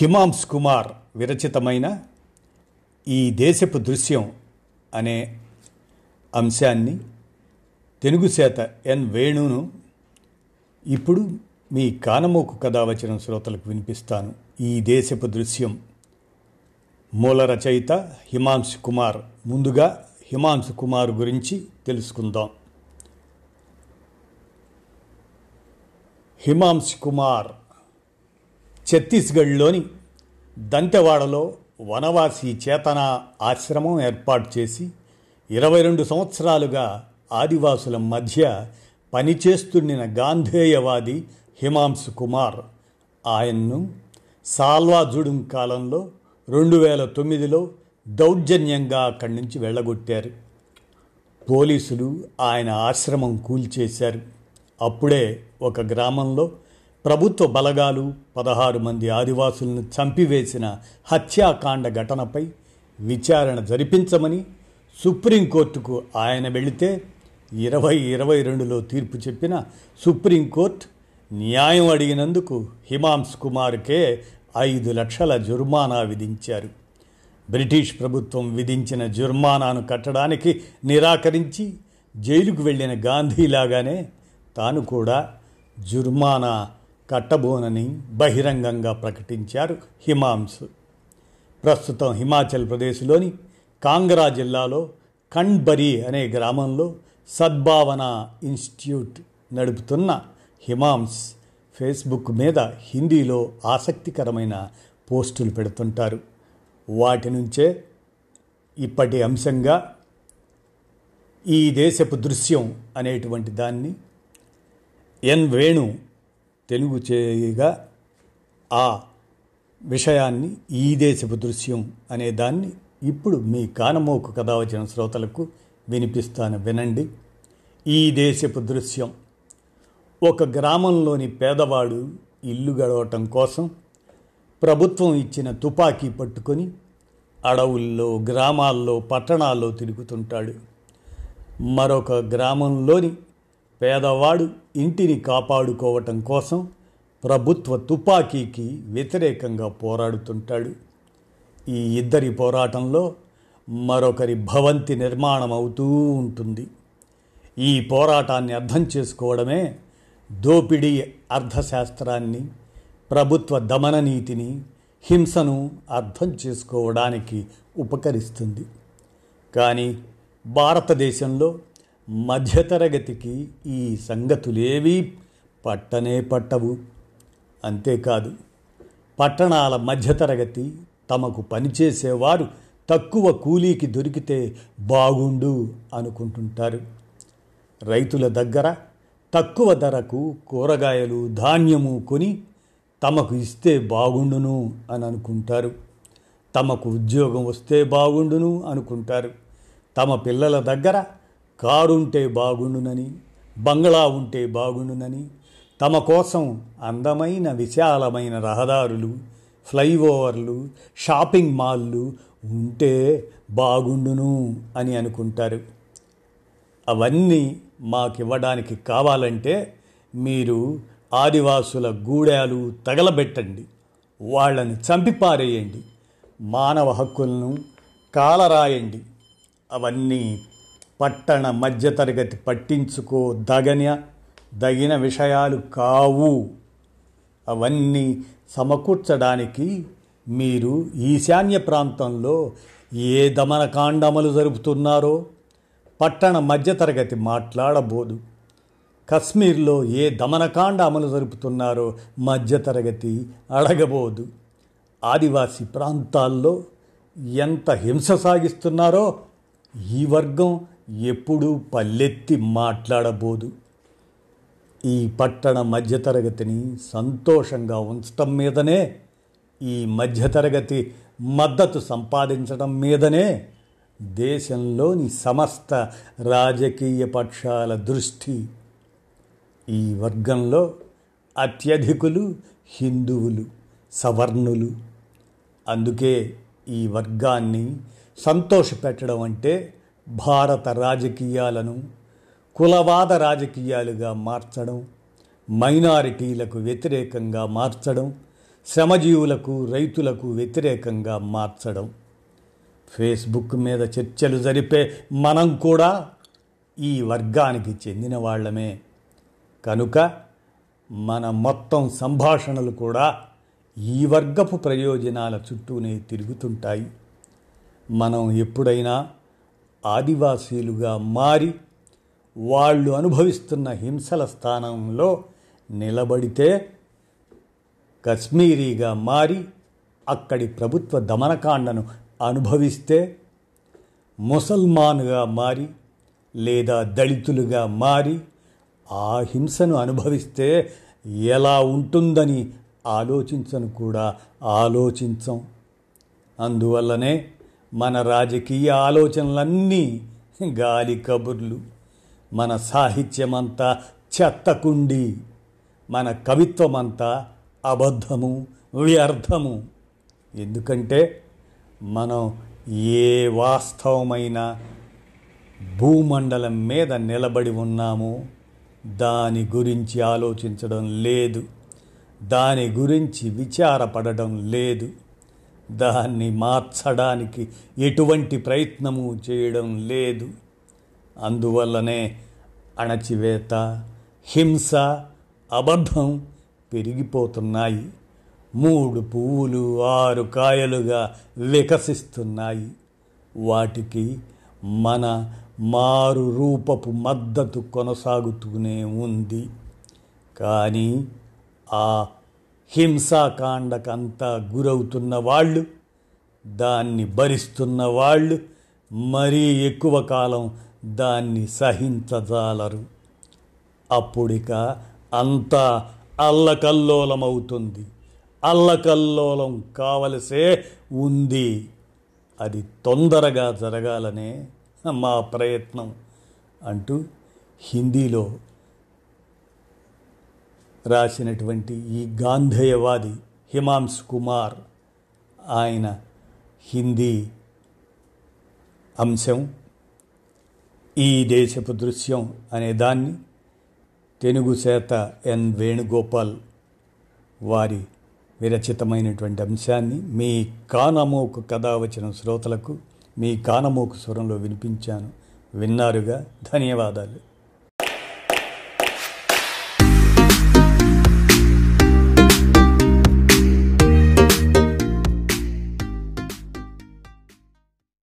హిమాంస్ కుమార్ విరచితమైన ఈ దేశపు దృశ్యం అనే అంశాన్ని తెలుగు ఎన్ వేణును ఇప్పుడు మీ కానమోకు కథ వచ్చిన శ్రోతలకు వినిపిస్తాను ఈ దేశపు దృశ్యం మూల రచయిత హిమాంశు కుమార్ ముందుగా హిమాంశు కుమార్ గురించి తెలుసుకుందాం హిమాంశు కుమార్ ఛత్తీస్గఢ్లోని దంతెవాడలో వనవాసి చేతన ఆశ్రమం ఏర్పాటు చేసి ఇరవై రెండు సంవత్సరాలుగా ఆదివాసుల మధ్య పనిచేస్తుండిన గాంధేయవాది హిమాంశు కుమార్ ఆయన్ను సాల్వాజుడుం కాలంలో రెండు వేల తొమ్మిదిలో దౌర్జన్యంగా అక్కడి నుంచి వెళ్ళగొట్టారు పోలీసులు ఆయన ఆశ్రమం కూల్చేశారు అప్పుడే ఒక గ్రామంలో ప్రభుత్వ బలగాలు పదహారు మంది ఆదివాసులను చంపివేసిన హత్యాకాండ ఘటనపై విచారణ జరిపించమని సుప్రీంకోర్టుకు ఆయన వెళితే ఇరవై ఇరవై రెండులో తీర్పు చెప్పిన సుప్రీంకోర్టు న్యాయం అడిగినందుకు హిమాంస్ కుమార్కే ఐదు లక్షల జుర్మానా విధించారు బ్రిటిష్ ప్రభుత్వం విధించిన జుర్మానాను కట్టడానికి నిరాకరించి జైలుకు వెళ్ళిన గాంధీలాగానే తాను కూడా జుర్మానా కట్టబోనని బహిరంగంగా ప్రకటించారు హిమాంస్ ప్రస్తుతం హిమాచల్ ప్రదేశ్లోని కాంగ్రా జిల్లాలో కండ్బరీ అనే గ్రామంలో సద్భావన ఇన్స్టిట్యూట్ నడుపుతున్న హిమాంస్ ఫేస్బుక్ మీద హిందీలో ఆసక్తికరమైన పోస్టులు పెడుతుంటారు వాటి నుంచే ఇప్పటి అంశంగా ఈ దేశపు దృశ్యం అనేటువంటి దాన్ని ఎన్ వేణు తెలుగు చేయగా ఆ విషయాన్ని ఈ దేశపు దృశ్యం అనే దాన్ని ఇప్పుడు మీ కానమోకు కథ వచ్చిన శ్రోతలకు వినిపిస్తాను వినండి ఈ దేశపు దృశ్యం ఒక గ్రామంలోని పేదవాడు ఇల్లు గడవటం కోసం ప్రభుత్వం ఇచ్చిన తుపాకీ పట్టుకొని అడవుల్లో గ్రామాల్లో పట్టణాల్లో తిరుగుతుంటాడు మరొక గ్రామంలోని పేదవాడు ఇంటిని కాపాడుకోవటం కోసం ప్రభుత్వ తుపాకీకి వ్యతిరేకంగా పోరాడుతుంటాడు ఈ ఇద్దరి పోరాటంలో మరొకరి భవంతి నిర్మాణం అవుతూ ఉంటుంది ఈ పోరాటాన్ని అర్థం చేసుకోవడమే దోపిడీ అర్థశాస్త్రాన్ని ప్రభుత్వ దమన నీతిని హింసను అర్థం చేసుకోవడానికి ఉపకరిస్తుంది కానీ భారతదేశంలో మధ్యతరగతికి ఈ సంగతులేవీ పట్టనే పట్టవు అంతేకాదు పట్టణాల మధ్యతరగతి తమకు పనిచేసేవారు తక్కువ కూలీకి దొరికితే బాగుండు అనుకుంటుంటారు రైతుల దగ్గర తక్కువ ధరకు కూరగాయలు ధాన్యము కొని తమకు ఇస్తే బాగుండును అని అనుకుంటారు తమకు ఉద్యోగం వస్తే బాగుండును అనుకుంటారు తమ పిల్లల దగ్గర కారుంటే బాగుండునని బంగ్లా ఉంటే బాగుండునని తమ కోసం అందమైన విశాలమైన రహదారులు ఫ్లైఓవర్లు షాపింగ్ మాల్లు ఉంటే బాగుండును అని అనుకుంటారు అవన్నీ మాకివ్వడానికి కావాలంటే మీరు ఆదివాసుల గూడాలు తగలబెట్టండి వాళ్ళని చంపిపారేయండి మానవ హక్కులను కాలరాయండి అవన్నీ పట్టణ మధ్యతరగతి పట్టించుకోదగన దగిన విషయాలు కావు అవన్నీ సమకూర్చడానికి మీరు ఈశాన్య ప్రాంతంలో ఏ దమనకాండములు జరుపుతున్నారో పట్టణ మధ్యతరగతి మాట్లాడబోదు కశ్మీర్లో ఏ దమనకాండ అమలు జరుపుతున్నారో మధ్యతరగతి అడగబోదు ఆదివాసీ ప్రాంతాల్లో ఎంత హింస సాగిస్తున్నారో ఈ వర్గం ఎప్పుడూ పల్లెత్తి మాట్లాడబోదు ఈ పట్టణ మధ్యతరగతిని సంతోషంగా ఉంచటం మీదనే ఈ మధ్యతరగతి మద్దతు సంపాదించడం మీదనే దేశంలోని సమస్త రాజకీయ పక్షాల దృష్టి ఈ వర్గంలో అత్యధికులు హిందువులు సవర్ణులు అందుకే ఈ వర్గాన్ని సంతోషపెట్టడం అంటే భారత రాజకీయాలను కులవాద రాజకీయాలుగా మార్చడం మైనారిటీలకు వ్యతిరేకంగా మార్చడం శ్రమజీవులకు రైతులకు వ్యతిరేకంగా మార్చడం ఫేస్బుక్ మీద చర్చలు జరిపే మనం కూడా ఈ వర్గానికి చెందిన వాళ్ళమే కనుక మన మొత్తం సంభాషణలు కూడా ఈ వర్గపు ప్రయోజనాల చుట్టూనే తిరుగుతుంటాయి మనం ఎప్పుడైనా ఆదివాసీలుగా మారి వాళ్ళు అనుభవిస్తున్న హింసల స్థానంలో నిలబడితే కశ్మీరీగా మారి అక్కడి ప్రభుత్వ దమనకాండను అనుభవిస్తే ముసల్మానుగా మారి లేదా దళితులుగా మారి ఆ హింసను అనుభవిస్తే ఎలా ఉంటుందని ఆలోచించను కూడా ఆలోచించం అందువల్లనే మన రాజకీయ ఆలోచనలన్నీ గాలి కబుర్లు మన సాహిత్యమంతా చెత్తకుండి మన కవిత్వమంతా అబద్ధము వ్యర్థము ఎందుకంటే మనం ఏ వాస్తవమైన భూమండలం మీద నిలబడి ఉన్నామో దాని గురించి ఆలోచించడం లేదు దాని గురించి విచారపడడం లేదు దాన్ని మార్చడానికి ఎటువంటి ప్రయత్నము చేయడం లేదు అందువల్లనే అణచివేత హింస అబద్ధం పెరిగిపోతున్నాయి మూడు పువ్వులు ఆరు కాయలుగా వికసిస్తున్నాయి వాటికి మన మారు రూపపు మద్దతు కొనసాగుతూనే ఉంది కానీ ఆ హింసాకాండకంతా గురవుతున్న వాళ్ళు దాన్ని భరిస్తున్న వాళ్ళు మరీ ఎక్కువ కాలం దాన్ని సహించజాలరు అప్పుడిక అంతా అల్లకల్లోలమవుతుంది అల్లకల్లోలం కావలసే ఉంది అది తొందరగా జరగాలనే మా ప్రయత్నం అంటూ హిందీలో రాసినటువంటి ఈ గాంధేయవాది హిమాంస్ కుమార్ ఆయన హిందీ అంశం ఈ దేశపు దృశ్యం అనే దాన్ని తెలుగు చేత ఎన్ వేణుగోపాల్ వారి విరచితమైనటువంటి అంశాన్ని మీ కానమోకు కథ వచ్చిన శ్రోతలకు మీ కానమోకు స్వరంలో వినిపించాను విన్నారుగా ధన్యవాదాలు